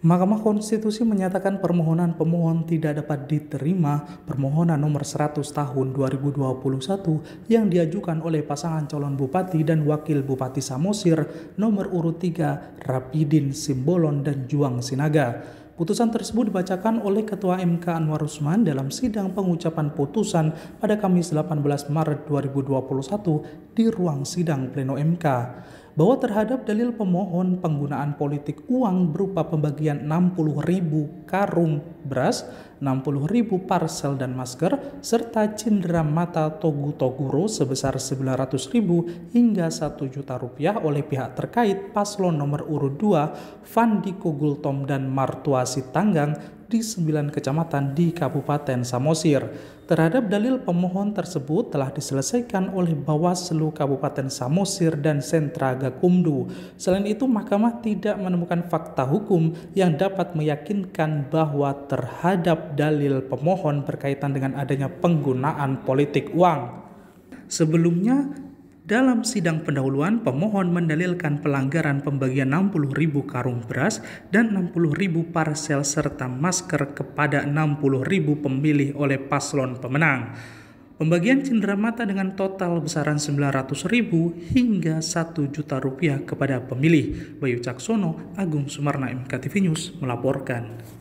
Mahkamah Konstitusi menyatakan permohonan pemohon tidak dapat diterima permohonan nomor 100 tahun 2021 yang diajukan oleh pasangan calon bupati dan wakil bupati Samosir nomor urut 3 Rapidin Simbolon dan Juang Sinaga. Putusan tersebut dibacakan oleh Ketua MK Anwar Usman dalam sidang pengucapan putusan pada Kamis 18 Maret 2021 di ruang sidang Pleno MK bahwa terhadap dalil pemohon penggunaan politik uang berupa pembagian 60.000 karung beras, 60.000 parsel dan masker, serta cindera mata Togu Toguro sebesar 900.000 hingga 1 juta rupiah oleh pihak terkait paslon nomor urut 2 Fandi Kogultom dan Martua Sitanggang di sembilan kecamatan di Kabupaten Samosir. Terhadap dalil pemohon tersebut telah diselesaikan oleh Bawaslu Kabupaten Samosir dan Sentra Gakumdu. Selain itu, mahkamah tidak menemukan fakta hukum yang dapat meyakinkan bahwa terhadap dalil pemohon berkaitan dengan adanya penggunaan politik uang. Sebelumnya, dalam sidang pendahuluan, pemohon mendalilkan pelanggaran pembagian 60.000 karung beras dan 60.000 parsel serta masker kepada 60.000 pemilih oleh paslon pemenang. Pembagian cindera mata dengan total besaran 900.000 hingga 1 juta rupiah kepada pemilih. Bayu Caksono, Agung Sumarna, MKTV News melaporkan.